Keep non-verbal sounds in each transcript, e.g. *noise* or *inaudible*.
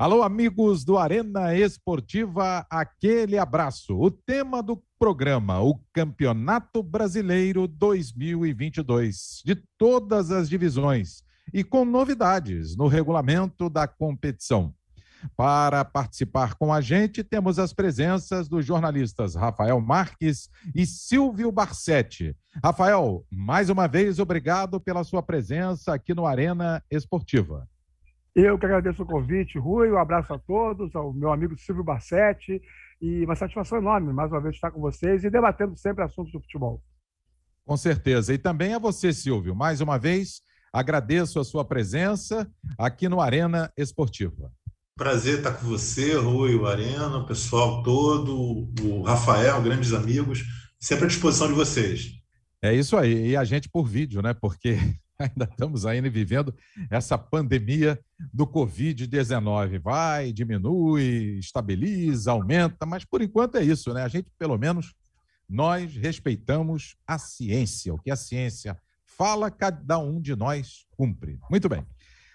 Alô, amigos do Arena Esportiva, aquele abraço. O tema do programa, o Campeonato Brasileiro 2022, de todas as divisões e com novidades no regulamento da competição. Para participar com a gente, temos as presenças dos jornalistas Rafael Marques e Silvio Barsetti. Rafael, mais uma vez, obrigado pela sua presença aqui no Arena Esportiva. Eu que agradeço o convite, Rui, um abraço a todos, ao meu amigo Silvio Bassetti, e uma satisfação enorme, mais uma vez, estar com vocês e debatendo sempre assuntos do futebol. Com certeza. E também a você, Silvio, mais uma vez, agradeço a sua presença aqui no Arena Esportiva. Prazer estar com você, Rui, o Arena, o pessoal todo, o Rafael, grandes amigos, sempre à disposição de vocês. É isso aí, e a gente por vídeo, né? Porque *laughs* ainda estamos ainda né, vivendo essa pandemia do Covid-19. Vai, diminui, estabiliza, aumenta, mas por enquanto é isso, né? A gente, pelo menos, nós respeitamos a ciência. O que a ciência fala, cada um de nós cumpre. Muito bem.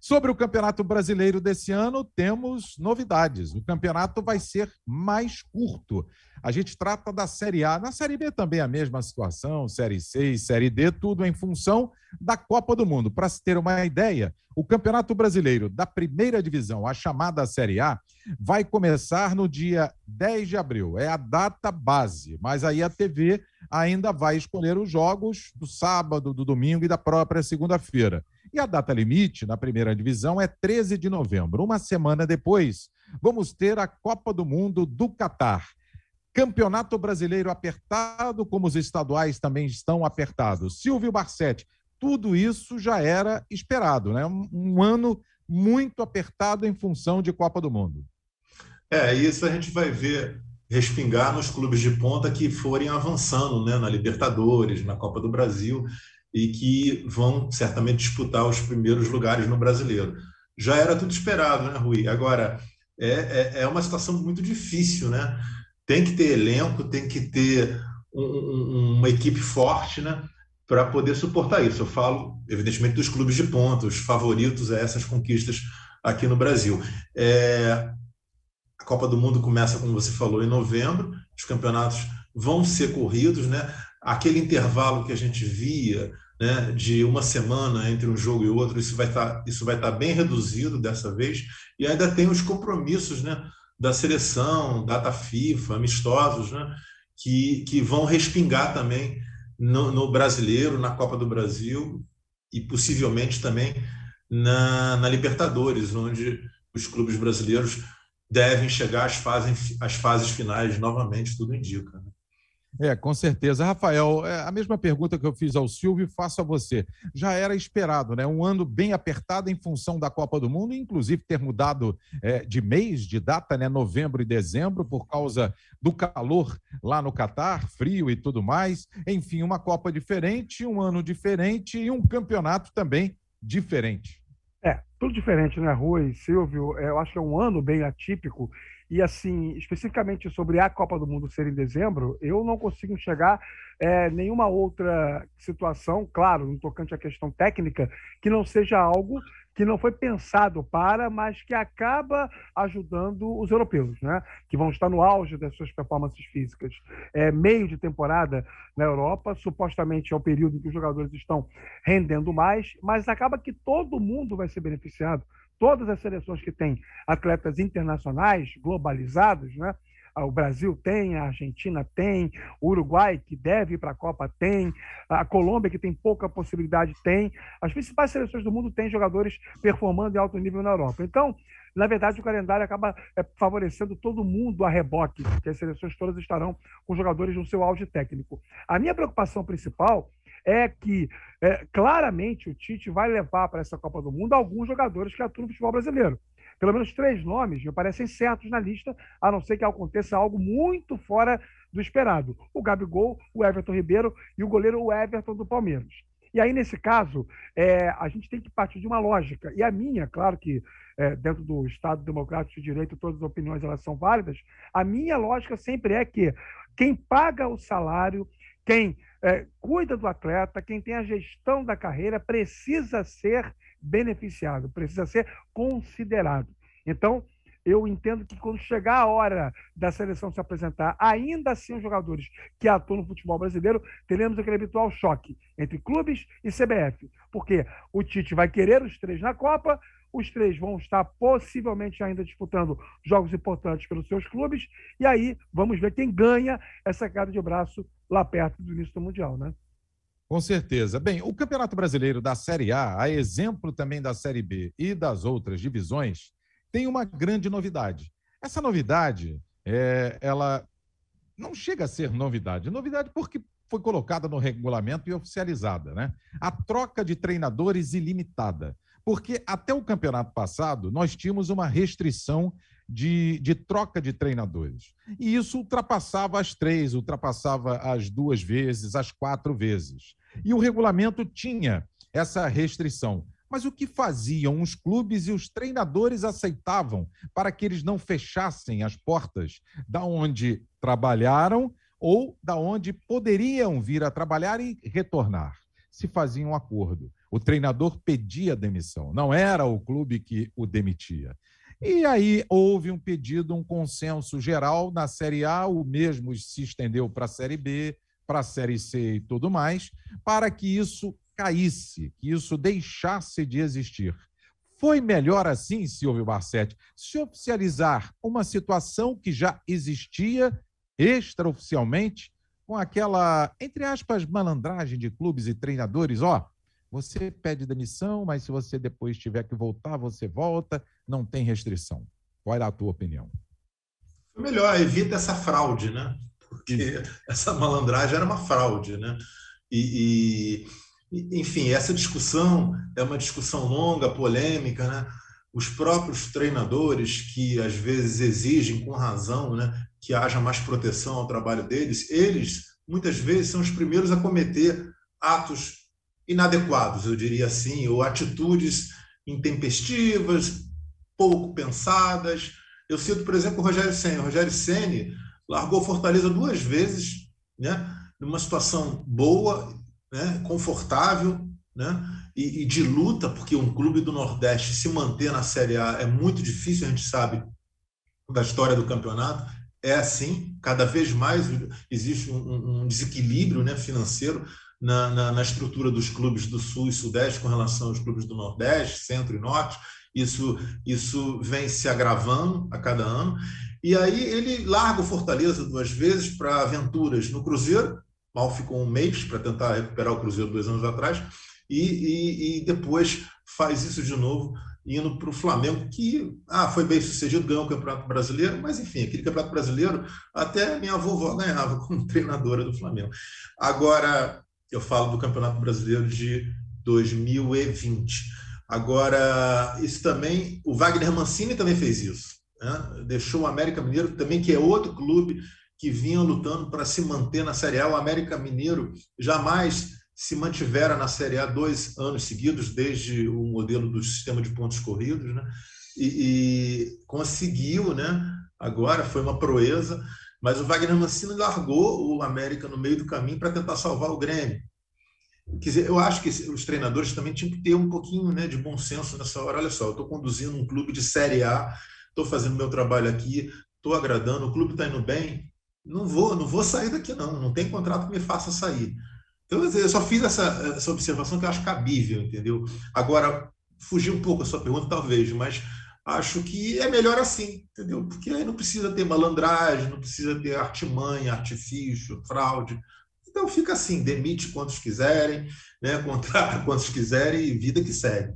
Sobre o Campeonato Brasileiro desse ano, temos novidades. O campeonato vai ser mais curto. A gente trata da Série A. Na Série B também é a mesma situação, Série C e Série D, tudo em função da Copa do Mundo. Para se ter uma ideia, o Campeonato Brasileiro da primeira divisão, a chamada Série A, vai começar no dia 10 de abril. É a data base, mas aí a TV ainda vai escolher os jogos do sábado, do domingo e da própria segunda-feira. E a data limite na primeira divisão é 13 de novembro. Uma semana depois, vamos ter a Copa do Mundo do Catar. Campeonato Brasileiro apertado, como os estaduais também estão apertados. Silvio Barsetti, tudo isso já era esperado, né? Um, um ano muito apertado em função de Copa do Mundo. É, isso a gente vai ver respingar nos clubes de ponta que forem avançando, né, na Libertadores, na Copa do Brasil e que vão certamente disputar os primeiros lugares no brasileiro. Já era tudo esperado, né, Rui? Agora, é, é, é uma situação muito difícil, né? Tem que ter elenco, tem que ter um, um, uma equipe forte, né? Para poder suportar isso. Eu falo, evidentemente, dos clubes de ponta, os favoritos a essas conquistas aqui no Brasil. É, a Copa do Mundo começa, como você falou, em novembro, os campeonatos vão ser corridos, né? aquele intervalo que a gente via né, de uma semana entre um jogo e outro, isso vai estar tá, isso vai estar tá bem reduzido dessa vez e ainda tem os compromissos, né, da seleção, data FIFA, amistosos, né, que, que vão respingar também no, no brasileiro, na Copa do Brasil e possivelmente também na, na Libertadores, onde os clubes brasileiros devem chegar às fases, às fases finais novamente, tudo indica. Né? É, com certeza. Rafael, é, a mesma pergunta que eu fiz ao Silvio, faço a você. Já era esperado, né? Um ano bem apertado em função da Copa do Mundo, inclusive ter mudado é, de mês, de data, né? Novembro e dezembro, por causa do calor lá no Catar, frio e tudo mais. Enfim, uma Copa diferente, um ano diferente e um campeonato também diferente. É, tudo diferente, né, Rui? Silvio, é, eu acho que é um ano bem atípico e, assim, especificamente sobre a Copa do Mundo ser em dezembro, eu não consigo enxergar é, nenhuma outra situação, claro, no tocante à questão técnica, que não seja algo que não foi pensado para, mas que acaba ajudando os europeus, né? que vão estar no auge das suas performances físicas. É, meio de temporada na Europa, supostamente é o período em que os jogadores estão rendendo mais, mas acaba que todo mundo vai ser beneficiado todas as seleções que têm atletas internacionais globalizados, né? Ah, o Brasil tem, a Argentina tem, o Uruguai, que deve ir para a Copa, tem, a Colômbia, que tem pouca possibilidade, tem. As principais seleções do mundo têm jogadores performando em alto nível na Europa. Então, na verdade, o calendário acaba eh, favorecendo todo mundo a reboque, porque as seleções todas estarão com jogadores no seu auge técnico. A minha preocupação principal é que é, claramente o Tite vai levar para essa Copa do Mundo alguns jogadores que atuam no futebol brasileiro. Pelo menos três nomes me parecem certos na lista, a não ser que aconteça algo muito fora do esperado. O Gabigol, o Everton Ribeiro e o goleiro Everton do Palmeiras. E aí, nesse caso, é, a gente tem que partir de uma lógica. E a minha, claro que é, dentro do Estado Democrático de Direito, todas as opiniões elas são válidas. A minha lógica sempre é que quem paga o salário, quem é, cuida do atleta, quem tem a gestão da carreira precisa ser beneficiado, precisa ser considerado. Então, eu entendo que quando chegar a hora da seleção se apresentar, ainda assim os jogadores que atuam no futebol brasileiro, teremos aquele habitual choque entre clubes e CBF. Porque o Tite vai querer os três na Copa, os três vão estar possivelmente ainda disputando jogos importantes pelos seus clubes, e aí vamos ver quem ganha essa queda de braço lá perto do início do Mundial, né? Com certeza. Bem, o Campeonato Brasileiro da Série A, a exemplo também da Série B e das outras divisões, tem uma grande novidade. Essa novidade, é, ela não chega a ser novidade. Novidade porque foi colocada no regulamento e oficializada, né? A troca de treinadores ilimitada. Porque até o campeonato passado, nós tínhamos uma restrição de, de troca de treinadores. E isso ultrapassava as três, ultrapassava as duas vezes, as quatro vezes. E o regulamento tinha essa restrição. Mas o que faziam os clubes e os treinadores aceitavam para que eles não fechassem as portas da onde trabalharam ou da onde poderiam vir a trabalhar e retornar? Se fazia um acordo. O treinador pedia demissão, não era o clube que o demitia. E aí houve um pedido, um consenso geral na Série A, o mesmo se estendeu para a Série B, para a Série C e tudo mais, para que isso caísse, que isso deixasse de existir. Foi melhor assim, Silvio Barsetti, se oficializar uma situação que já existia extraoficialmente, com aquela, entre aspas, malandragem de clubes e treinadores, ó, você pede demissão, mas se você depois tiver que voltar, você volta, não tem restrição. Qual é a tua opinião? Melhor, evita essa fraude, né? Porque *laughs* essa malandragem era uma fraude, né? E, e enfim, essa discussão é uma discussão longa, polêmica, né? Os próprios treinadores que às vezes exigem com razão, né, que haja mais proteção ao trabalho deles, eles muitas vezes são os primeiros a cometer atos inadequados, eu diria assim, ou atitudes intempestivas, pouco pensadas. Eu cito, por exemplo, o Rogério Senna. O Rogério Senna largou Fortaleza duas vezes, né? numa situação boa, né? confortável, né? E, e, de luta, porque um clube do Nordeste se manter na Série A é muito difícil, a gente sabe da história do campeonato. É assim, cada vez mais existe um, um desequilíbrio né, financeiro na, na, na estrutura dos clubes do Sul e Sudeste com relação aos clubes do Nordeste, Centro e Norte. Isso, isso vem se agravando a cada ano. E aí ele larga o Fortaleza duas vezes para aventuras no Cruzeiro, mal ficou um mês para tentar recuperar o Cruzeiro dois anos atrás, e, e, e depois faz isso de novo indo para o Flamengo, que ah, foi bem sucedido, ganhou o Campeonato Brasileiro, mas enfim, aquele Campeonato Brasileiro até minha vovó ganhava *laughs* como treinadora do Flamengo. Agora, eu falo do Campeonato Brasileiro de 2020. Agora, isso também, o Wagner Mancini também fez isso. Né? Deixou o América Mineiro, também que é outro clube que vinha lutando para se manter na Série A. O América Mineiro jamais se mantivera na Série A dois anos seguidos, desde o modelo do sistema de pontos corridos, né? e, e conseguiu, né? agora foi uma proeza. Mas o Wagner Mancini largou o América no meio do caminho para tentar salvar o Grêmio. Quer dizer, eu acho que os treinadores também tinham que ter um pouquinho né, de bom senso nessa hora. Olha só, eu estou conduzindo um clube de Série A, estou fazendo meu trabalho aqui, estou agradando, o clube está indo bem. Não vou, não vou sair daqui, não. Não tem contrato que me faça sair. Então, eu só fiz essa, essa observação que eu acho cabível, entendeu? Agora, fugir um pouco a sua pergunta, talvez, mas acho que é melhor assim, entendeu? Porque aí não precisa ter malandragem, não precisa ter artimanha, artifício, fraude. Então fica assim, demite quantos quiserem, né? *laughs* contrata quantos quiserem e vida que segue.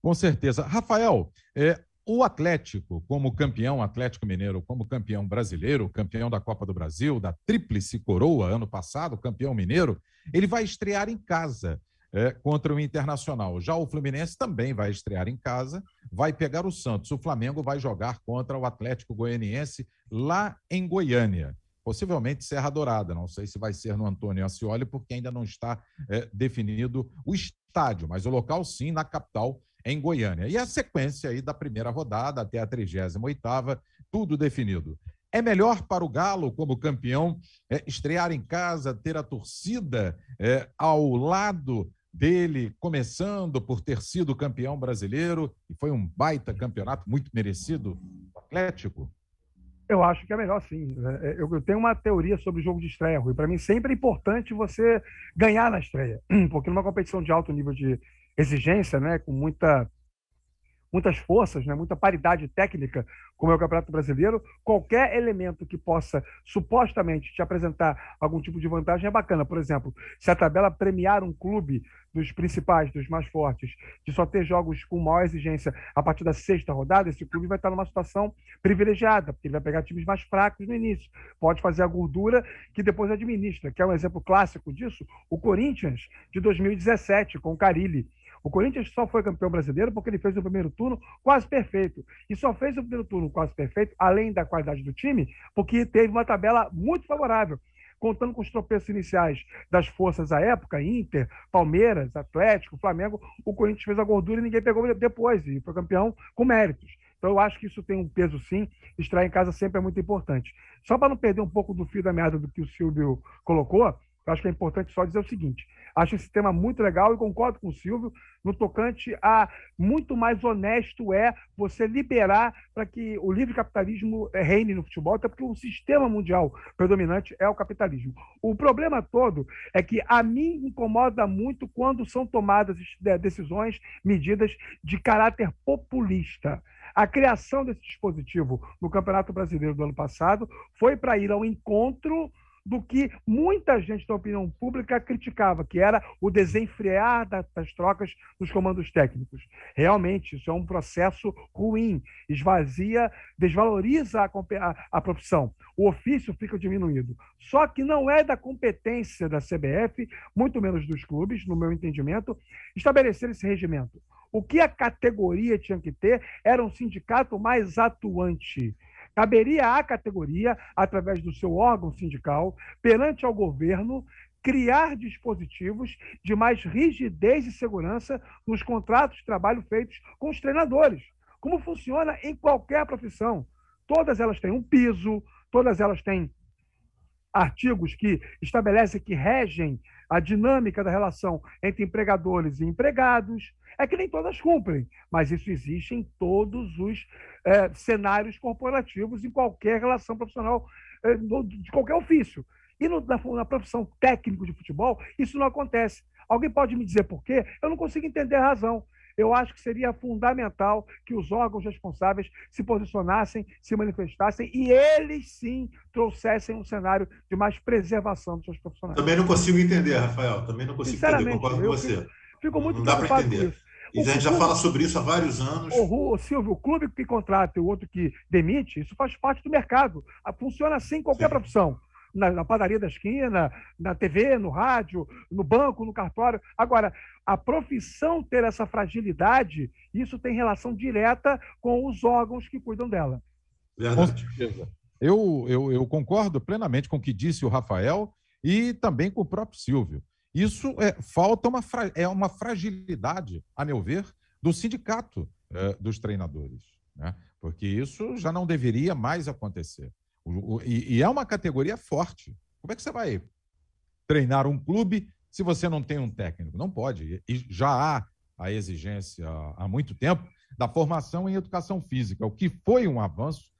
Com certeza. Rafael, é, o Atlético, como campeão Atlético Mineiro, como campeão brasileiro, campeão da Copa do Brasil, da Tríplice Coroa ano passado, campeão mineiro, ele vai estrear em casa é, contra o Internacional. Já o Fluminense também vai estrear em casa, vai pegar o Santos. O Flamengo vai jogar contra o Atlético Goianiense lá em Goiânia. Possivelmente Serra Dourada, não sei se vai ser no Antônio Ascioli, porque ainda não está é, definido o estádio, mas o local sim, na capital, em Goiânia. E a sequência aí da primeira rodada até a 38 tudo definido. É melhor para o Galo, como campeão, é, estrear em casa, ter a torcida é, ao lado dele, começando por ter sido campeão brasileiro, e foi um baita campeonato, muito merecido, Atlético? Eu acho que é melhor sim. Né? É, eu tenho uma teoria sobre o jogo de estreia, Rui. Para mim, sempre é importante você ganhar na estreia, *clears throat* porque numa competição de alto nível de exigência, né, com muita muitas forças, né, muita paridade técnica, como é o Campeonato Brasileiro, qualquer elemento que possa supostamente te apresentar algum tipo de vantagem é bacana. Por exemplo, se a tabela premiar um clube dos principais, dos mais fortes, de só ter jogos com maior exigência a partir da sexta rodada, esse clube vai estar numa situação privilegiada, porque ele vai pegar times mais fracos no início. Pode fazer a gordura que depois administra, que é um exemplo clássico disso, o Corinthians de 2017, com o Carilli o Corinthians só foi campeão brasileiro porque ele fez o primeiro turno quase perfeito. E só fez o primeiro turno quase perfeito, além da qualidade do time, porque teve uma tabela muito favorável contando com os tropeços iniciais das forças à época, Inter, Palmeiras, Atlético, Flamengo, o Corinthians fez a gordura e ninguém pegou depois, e foi campeão com méritos. Então eu acho que isso tem um peso sim, extrair em casa sempre é muito importante. Só para não perder um pouco do fio da meada do que o Silvio colocou, eu acho que é importante só dizer o seguinte: acho esse tema muito legal e concordo com o Silvio no tocante a muito mais honesto é você liberar para que o livre capitalismo eh, reine no futebol, até porque o sistema mundial predominante é o capitalismo. O problema todo é que a mim incomoda muito quando são tomadas eh, decisões, medidas de caráter populista. A criação desse dispositivo no Campeonato Brasileiro do ano passado foi para ir ao encontro do que muita gente da opinião pública criticava, que era o desenfrear das trocas dos comandos técnicos. Realmente, isso é um processo ruim, esvazia, desvaloriza a, a, a profissão. O ofício fica diminuído. Só que não é da competência da CBF, muito menos dos clubes, no meu entendimento, estabelecer esse regimento. O que a categoria tinha que ter era um sindicato mais atuante Caberia à categoria, através do seu órgão sindical, perante ao governo, criar dispositivos de mais rigidez e segurança nos contratos de trabalho feitos com os treinadores, como funciona em qualquer profissão. Todas elas têm um piso, todas elas têm artigos que estabelecem que regem a dinâmica da relação entre empregadores e empregados, é que nem todas cumprem, mas isso existe em todos os é, cenários corporativos, em qualquer relação profissional, é, de qualquer ofício. E no, na, na profissão técnico de futebol, isso não acontece. Alguém pode me dizer por quê? Eu não consigo entender a razão. Eu acho que seria fundamental que os órgãos responsáveis se posicionassem, se manifestassem e eles sim trouxessem um cenário de mais preservação dos seus profissionais. Também não consigo entender, Rafael. Também não consigo entender. Concordo com você. Fico, fico muito não dá preocupado com isso. E a gente já fala sobre isso há vários anos. O, o Silvio, o clube que contrata e o outro que demite, isso faz parte do mercado. Ah, funciona assim em qualquer Sim. profissão. Na, na, padaria da esquina, na TV, no rádio, no banco, no cartório. Agora, a profissão ter essa fragilidade, isso tem relação direta com os órgãos que cuidam dela. Verdade. certeza. Eu, eu, eu concordo plenamente com o que disse o Rafael e também com o próprio Silvio. Isso é, falta uma, é uma fragilidade, a meu ver, do sindicato é, dos treinadores, né? porque isso já não deveria mais acontecer. O, o, e, e é uma categoria forte. Como é que você vai treinar um clube se você não tem um técnico? Não pode. E já há a exigência há muito tempo da formação em educação física, o que foi um avanço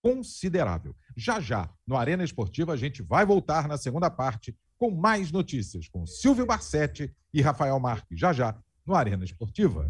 considerável. Já já, no Arena Esportiva, a gente vai voltar na segunda parte com mais notícias com Silvio Barsetti e Rafael Marques, já já, no Arena Esportiva.